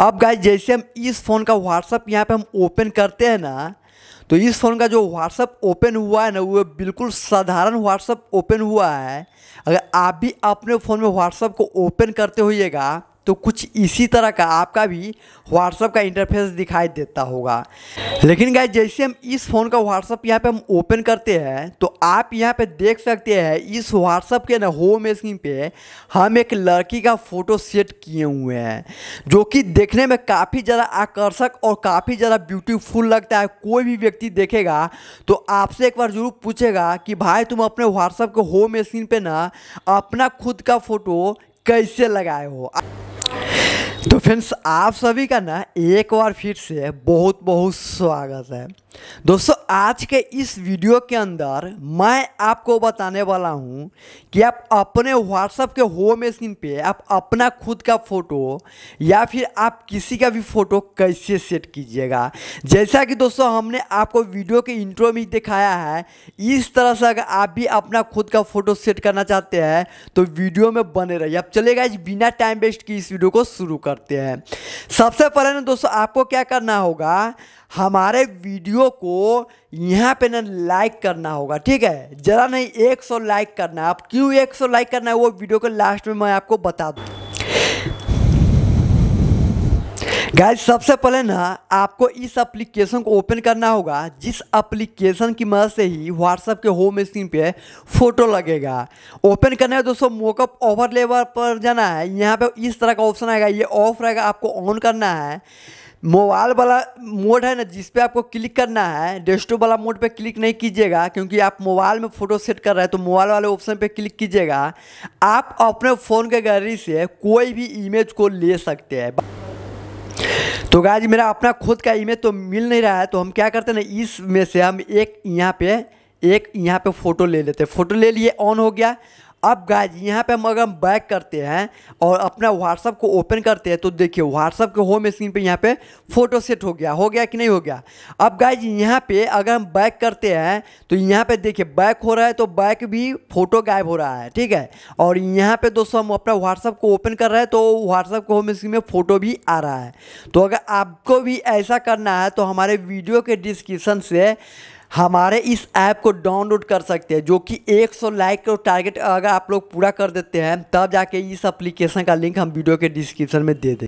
अब गाइज जैसे हम इस फ़ोन का व्हाट्सअप यहाँ पे हम ओपन करते हैं ना तो इस फ़ोन का जो व्हाट्सअप ओपन हुआ है ना वो बिल्कुल साधारण व्हाट्सअप ओपन हुआ है अगर आप भी अपने फ़ोन में व्हाट्सअप को ओपन करते होइएगा तो कुछ इसी तरह का आपका भी व्हाट्सअप का इंटरफेस दिखाई देता होगा लेकिन गाय जैसे हम इस फ़ोन का व्हाट्सअप यहाँ पे हम ओपन करते हैं तो आप यहाँ पे देख सकते हैं इस व्हाट्सअप के ना होम स्क्रीन पे हम एक लड़की का फ़ोटो सेट किए हुए हैं जो कि देखने में काफ़ी ज़्यादा आकर्षक और काफ़ी ज़्यादा ब्यूटीफुल लगता है कोई भी व्यक्ति देखेगा तो आपसे एक बार ज़रूर पूछेगा कि भाई तुम अपने व्हाट्सअप के होम स्क्रीन पर ना अपना खुद का फ़ोटो कैसे लगाए हो तो फ्रेंड्स आप सभी का ना एक बार फिर से बहुत बहुत स्वागत है दोस्तों आज के इस वीडियो के अंदर मैं आपको बताने वाला हूं कि आप अपने व्हाट्सएप के होम स्क्रीन पे आप अपना खुद का फ़ोटो या फिर आप किसी का भी फ़ोटो कैसे सेट कीजिएगा जैसा कि दोस्तों हमने आपको वीडियो के इंट्रो में दिखाया है इस तरह से अगर आप भी अपना खुद का फ़ोटो सेट करना चाहते हैं तो वीडियो में बने रहिए आप चलेगा इस बिना टाइम वेस्ट की इस वीडियो को शुरू करते हैं सबसे पहले ना दोस्तों आपको क्या करना होगा हमारे वीडियो लोगों को यहाँ पे ना लाइक करना होगा ठीक है ज़रा नहीं 100 लाइक करना है आप क्यों 100 लाइक करना है वो वीडियो के लास्ट में मैं आपको बता दूँ गाइज सबसे पहले ना आपको इस एप्लीकेशन को ओपन करना होगा जिस एप्लीकेशन की मदद से ही व्हाट्सएप के होम स्क्रीन पे फोटो लगेगा ओपन करना है दोस्तों मोकअप ओवर लेवल पर जाना है यहाँ पे इस तरह का ऑप्शन आएगा ये ऑफ रहेगा आपको ऑन करना है मोबाइल वाला मोड है ना जिसपे आपको क्लिक करना है डेस्कटॉप वाला मोड पे क्लिक नहीं कीजिएगा क्योंकि आप मोबाइल में फ़ोटो सेट कर रहे हैं तो मोबाइल वाले ऑप्शन पे क्लिक कीजिएगा आप अपने फ़ोन के गैलरी से कोई भी इमेज को ले सकते हैं तो गाय मेरा अपना खुद का इमेज तो मिल नहीं रहा है तो हम क्या करते हैं ना इसमें से हम एक यहाँ पे एक यहाँ पे फ़ोटो ले लेते हैं फ़ोटो ले लिए ऑन हो गया अब गाइज यहाँ पे हम अगर हम बैक करते हैं और अपना व्हाट्सअप को ओपन करते हैं तो देखिए व्हाट्सअप के होम स्क्रीन पे यहाँ पे फोटो सेट हो गया हो गया कि नहीं हो गया अब गाइज यहाँ पे अगर हम बैक करते हैं तो यहाँ पे देखिए बैक हो रहा है तो बैक भी फोटो गायब हो रहा है ठीक है और यहाँ पे दोस्तों हम अपना व्हाट्सअप को ओपन कर रहे हैं तो व्हाट्सअप के होम स्क्रीन में फ़ोटो भी आ रहा है तो अगर आपको भी ऐसा करना है तो हमारे वीडियो के डिस्क्रिप्सन से हमारे इस ऐप को डाउनलोड कर सकते हैं जो कि 100 लाइक का टारगेट अगर आप लोग पूरा कर देते हैं तब जाके इस एप्लीकेशन का लिंक हम वीडियो के डिस्क्रिप्शन में दे दें